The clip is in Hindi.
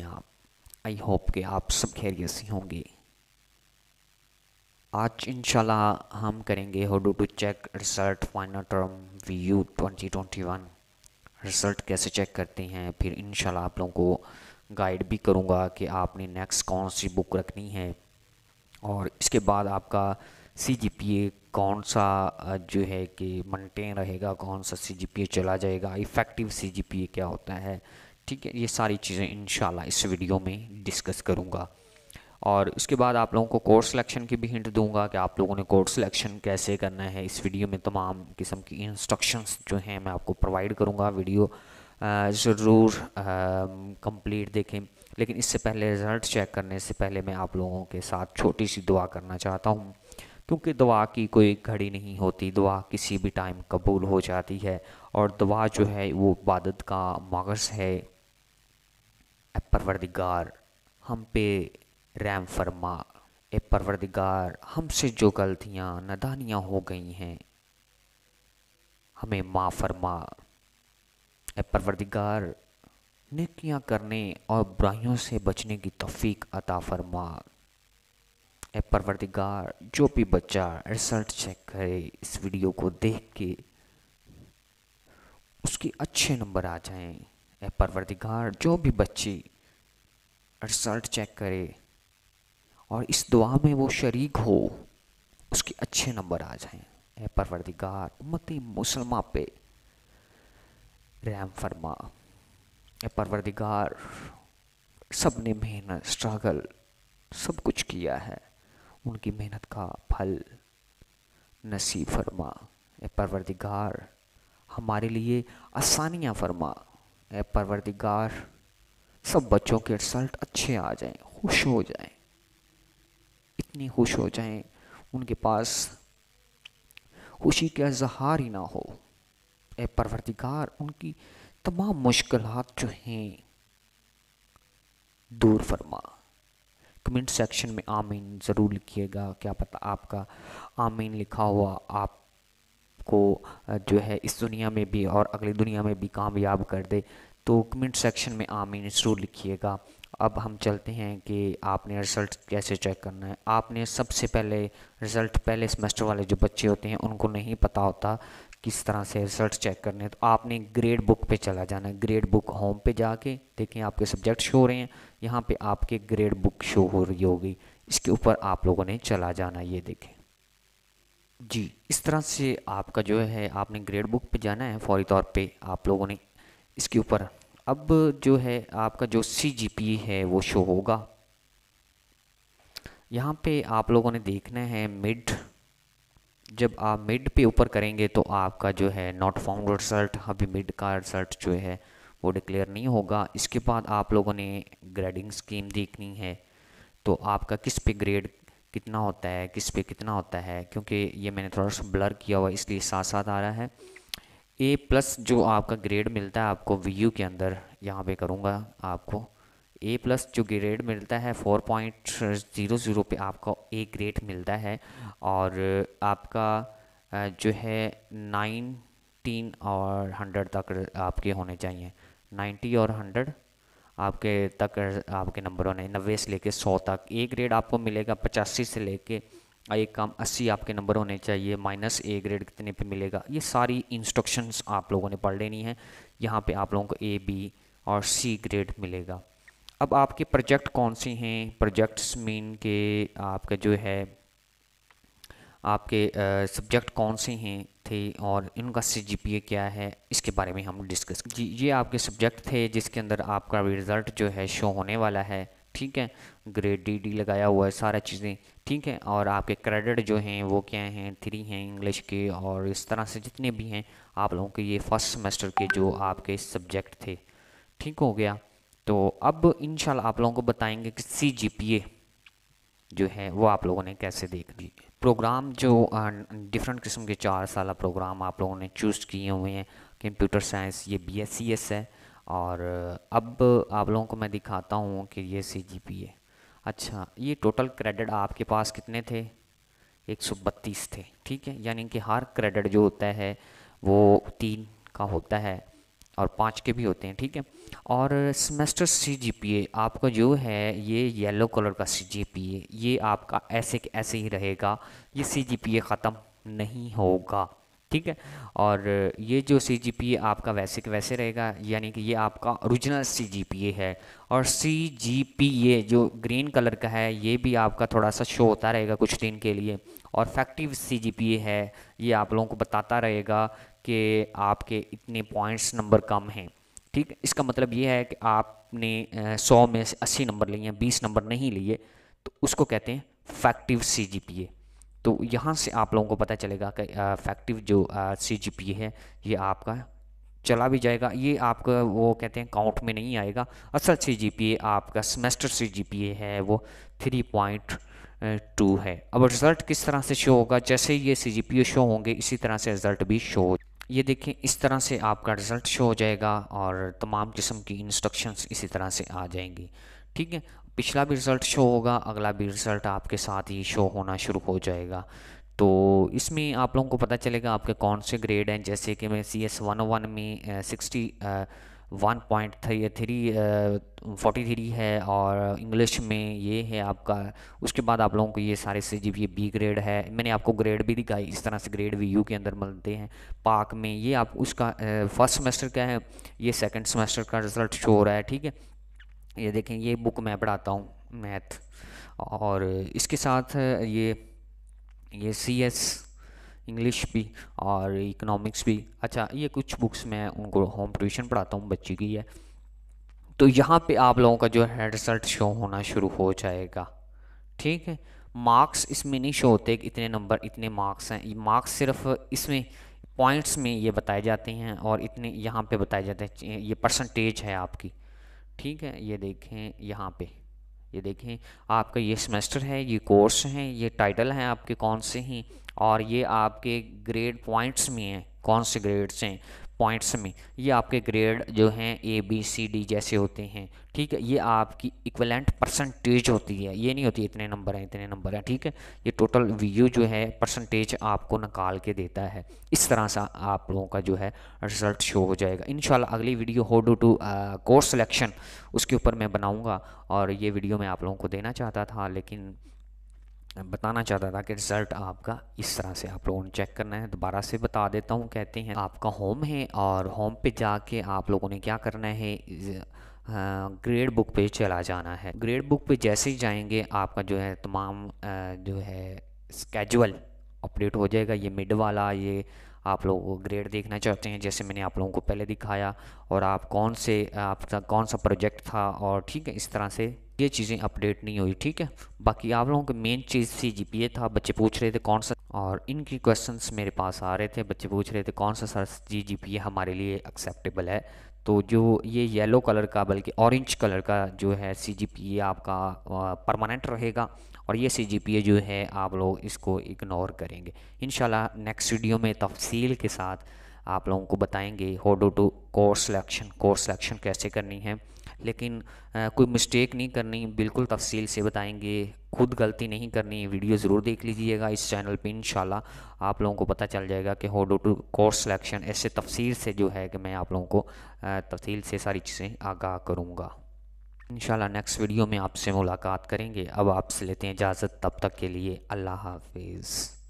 आप आई होप के आप सब खैरियत से होंगे आज इंशाल्लाह हम करेंगे how do to check result final term V U twenty twenty one result कैसे चेक करते हैं फिर इंशाल्लाह आप लोगों को गाइड भी करूँगा कि आपने नेक्स्ट कौन सी बुक रखनी है और इसके बाद आपका सी जी पी ए कौन सा जो है कि मेंटेन रहेगा कौन सा सी जी पी ए चला जाएगा effective C G P A क्या होता है ठीक है ये सारी चीज़ें इन इस वीडियो में डिस्कस करूँगा और उसके बाद आप लोगों को कोर्स सिलेक्शन की भी हिंट दूंगा कि आप लोगों ने कोर्स सिलेक्शन कैसे करना है इस वीडियो में तमाम किस्म की इंस्ट्रक्शंस जो हैं मैं आपको प्रोवाइड करूंगा वीडियो ज़रूर कंप्लीट देखें लेकिन इससे पहले रिज़ल्ट चेक करने से पहले मैं आप लोगों के साथ छोटी सी दुआ करना चाहता हूँ क्योंकि दुआ की कोई घड़ी नहीं होती दुआ किसी भी टाइम कबूल हो जाती है और दुआ जो है वो इबादत का मगज़ है ए परवरदिगार हम पे रैम फरमा ए परवरदिगार हमसे जो गलतियाँ नदानियाँ हो गई हैं हमें माँ फरमा ए परवरदिगार निकियाँ करने और बुराइयों से बचने की तफीक अता फरमा ए परवरदिगार जो भी बच्चा रिजल्ट चेक करे इस वीडियो को देख के उसके अच्छे नंबर आ जाएं ए परवरदिगार जो भी बच्ची रिजल्ट चेक करे और इस दुआ में वो शरीक हो उसके अच्छे नंबर आ जाएं ए परवरदिगार उम्मत मुसलमा पे रैम फरमा ए परवरदिगार सब ने मेहनत स्ट्रगल सब कुछ किया है उनकी मेहनत का फल नसीब फरमा ए परवरदिगार हमारे लिए आसानियाँ फरमा ए परवरदिगार सब बच्चों के रिजल्ट अच्छे आ जाएं खुश हो जाएं इतने खुश हो जाएं उनके पास खुशी का इजहार ही ना हो ए परवरदिगार उनकी तमाम मुश्किल जो हैं दूर फरमा कमेंट सेक्शन में आमीन ज़रूर लिखिएगा क्या पता आपका आमीन लिखा हुआ आपको जो है इस दुनिया में भी और अगली दुनिया में भी कामयाब कर दे तो कमेंट सेक्शन में आमीन ज़रूर लिखिएगा अब हम चलते हैं कि आपने रिज़ल्ट कैसे चेक करना है आपने सबसे पहले रिज़ल्ट पहले सेमेस्टर वाले जो बच्चे होते हैं उनको नहीं पता होता किस तरह से रिज़ल्ट चेक करने हैं तो आपने ग्रेड बुक पे चला जाना है ग्रेड बुक होम पे जाके देखें आपके सब्जेक्ट शो हो रहे हैं यहाँ पे आपके ग्रेड बुक शो हो रही होगी इसके ऊपर आप लोगों ने चला जाना ये देखें जी इस तरह से आपका जो है आपने ग्रेड बुक पे जाना है फौरी तौर पे आप लोगों ने इसके ऊपर अब जो है आपका जो सी है वो शो होगा यहाँ पे आप लोगों ने देखना है मिड जब आप मिड पे ऊपर करेंगे तो आपका जो है नॉट फाउंड रिजल्ट अभी मिड का रिजल्ट जो है वो डिक्लेयर नहीं होगा इसके बाद आप लोगों ने ग्रेडिंग स्कीम देखनी है तो आपका किस पे ग्रेड कितना होता है किस पे कितना होता है क्योंकि ये मैंने थोड़ा सा ब्लर किया हुआ इसलिए साथ साथ आ रहा है ए प्लस जो आपका ग्रेड मिलता है आपको वी यू के अंदर यहाँ पे करूँगा आपको ए प्लस जो ग्रेड मिलता है फोर पॉइंट ज़ीरो ज़ीरो पर आपको ए ग्रेड मिलता है और आपका जो है नाइनटीन और हंड्रेड तक आपके होने चाहिए नाइन्टी और हंड्रेड आपके तक आपके नंबर होने नब्बे से लेके सौ तक ए ग्रेड आपको मिलेगा पचासी से लेके एक काम अस्सी आपके नंबर होने चाहिए माइनस ए ग्रेड कितने पे मिलेगा ये सारी इंस्ट्रक्शंस आप लोगों ने पढ़ लेनी है यहाँ पे आप लोगों को ए बी और सी ग्रेड मिलेगा अब आपके प्रोजेक्ट कौन से हैं प्रोजेक्ट्स मीन के आपका जो है आपके सब्जेक्ट कौन से हैं थे और इनका सी क्या है इसके बारे में हम डिस्कस जी ये आपके सब्जेक्ट थे जिसके अंदर आपका रिज़ल्ट जो है शो होने वाला है ठीक है ग्रेड डी डी लगाया हुआ है सारा चीज़ें ठीक है और आपके क्रेडिट जो हैं वो क्या हैं थ्री हैं इंग्लिश के और इस तरह से जितने भी हैं आप लोगों के ये फर्स्ट सेमेस्टर के जो आपके सब्जेक्ट थे ठीक हो गया तो अब इन आप लोगों को बताएंगे कि सी जी पी ए जो है वो आप लोगों ने कैसे देख दी प्रोग्राम जो डिफरेंट किस्म के चार साल प्रोग्राम आप लोगों ने चूज़ किए हुए हैं कंप्यूटर साइंस ये बी एस सी एस है और अब आप लोगों को मैं दिखाता हूँ कि ये सी जी पी है अच्छा ये टोटल क्रेडिट आपके पास कितने थे एक सौ बत्तीस थे ठीक है यानी कि हर क्रेडिट जो होता है वो तीन का होता है और पाँच के भी होते हैं ठीक है और semester C G P A आपका जो है ये येलो कलर का सी जी पी ए ये आपका ऐसे के ऐसे ही रहेगा ये सी जी पी ए ख़त्म नहीं होगा ठीक है और ये जो सी जी पी आपका वैसे के वैसे रहेगा यानी कि ये आपका ओरिजिनल सी जी पी है और सी जी पी ए जो ग्रीन कलर का है ये भी आपका थोड़ा सा शो होता रहेगा कुछ दिन के लिए और फैक्टिव सी जी पी है ये आप लोगों को बताता रहेगा कि आपके इतने पॉइंट्स नंबर कम हैं ठीक इसका मतलब ये है कि आपने सौ में से अस्सी नंबर लिए हैं बीस नंबर नहीं लिए तो उसको कहते हैं फैक्टिव सी जी पी ए तो यहाँ से आप लोगों को पता चलेगा कि इफेक्टिव जो सी जी पी है ये आपका चला भी जाएगा ये आपका वो कहते हैं काउंट में नहीं आएगा असल सी जी पी आपका सेमेस्टर सी जी पी है वो थ्री पॉइंट टू है अब रिज़ल्ट किस तरह से शो होगा जैसे ये सी जी पी शो होंगे इसी तरह से रिज़ल्ट भी शो हो ये देखें इस तरह से आपका रिज़ल्ट शो हो जाएगा और तमाम किस्म की इंस्ट्रक्शंस इसी तरह से आ जाएंगी ठीक है पिछला भी रिज़ल्ट शो होगा अगला भी रिज़ल्ट आपके साथ ही शो होना शुरू हो जाएगा तो इसमें आप लोगों को पता चलेगा आपके कौन से ग्रेड हैं जैसे कि मैं सी एस वन वन में sixty one point three three forty three है और इंग्लिश में ये है आपका उसके बाद आप लोगों को ये सारे से जी ये बी ग्रेड है मैंने आपको ग्रेड भी दिखाई इस तरह से ग्रेड भी यू के अंदर मिलते हैं पाक में ये आप उसका फर्स्ट सेमेस्टर का है ये सेकंड सेमेस्टर का रिज़ल्ट शो हो रहा है ठीक है ये देखें ये बुक मैं पढ़ाता हूँ मैथ और इसके साथ ये ये सी एस इंग्लिश भी और इकोनॉमिक्स भी अच्छा ये कुछ बुक्स मैं उनको होम ट्यूशन पढ़ाता हूँ बच्ची की है तो यहाँ पे आप लोगों का जो है रिजल्ट शो होना शुरू हो जाएगा ठीक है मार्क्स इसमें नहीं शो होते कि इतने नंबर इतने मार्क्स हैं ये मार्क्स सिर्फ इसमें पॉइंट्स में ये बताए जाते हैं और इतने यहाँ पे बताए जाते हैं ये परसेंटेज है आपकी ठीक है ये देखें यहाँ पे ये देखें आपका ये सेमेस्टर है ये कोर्स हैं ये टाइटल हैं आपके कौन से हैं और ये आपके ग्रेड पॉइंट्स में हैं कौन से ग्रेड्स हैं पॉइंट्स में ये आपके ग्रेड जो हैं ए बी सी डी जैसे होते हैं ठीक है ये आपकी इक्वलेंट परसेंटेज होती है ये नहीं होती इतने नंबर हैं इतने नंबर हैं ठीक है ये टोटल व्यू जो है परसेंटेज आपको निकाल के देता है इस तरह से आप लोगों का जो है रिजल्ट शो हो जाएगा इन अगली वीडियो हो डू टू कोर्स सिलेक्शन उसके ऊपर मैं बनाऊँगा और ये वीडियो मैं आप लोगों को देना चाहता था लेकिन बताना चाहता था कि रिज़ल्ट आपका इस तरह से आप लोगों ने चेक करना है दोबारा से बता देता हूँ कहते हैं आपका होम है और होम पे जाके आप लोगों ने क्या करना है ग्रेड बुक पे चला जाना है ग्रेड बुक पे जैसे ही जाएंगे आपका जो है तमाम जो है स्केजुअल अपडेट हो जाएगा ये मिड वाला ये आप लोग ग्रेड देखना चाहते हैं जैसे मैंने आप लोगों को पहले दिखाया और आप कौन से आपका कौन सा प्रोजेक्ट था और ठीक है इस तरह से ये चीज़ें अपडेट नहीं हुई ठीक है बाकी आप लोगों के main cheese C G P A था बच्चे पूछ रहे थे कौन सा और इनकी क्वेश्चंस मेरे पास आ रहे थे बच्चे पूछ रहे थे कौन सा sir ji G P A हमारे लिए एक्सेप्टेबल है तो जो ये येलो कलर का बल्कि ऑरेंज कलर का जो है सी जी पी ए आपका परमानेंट रहेगा और ये सी जी पी ए जो है आप लोग इसको इग्नोर करेंगे इन नेक्स्ट वीडियो में तफसील के साथ आप लोगों को बताएंगे how do to course selection course selection कैसे करनी है लेकिन आ, कोई मिस्टेक नहीं करनी बिल्कुल तफसील से बताएंगे खुद गलती नहीं करनी वीडियो ज़रूर देख लीजिएगा इस चैनल पे इन आप लोगों को पता चल जाएगा कि how do to course selection ऐसे तफसील से जो है कि मैं आप लोगों को तफसील से सारी चीज़ें आगाह करूँगा इन नेक्स्ट वीडियो में आपसे मुलाकात करेंगे अब आपसे लेते हैं इजाज़त तब तक के लिए अल्लाह हाफिज़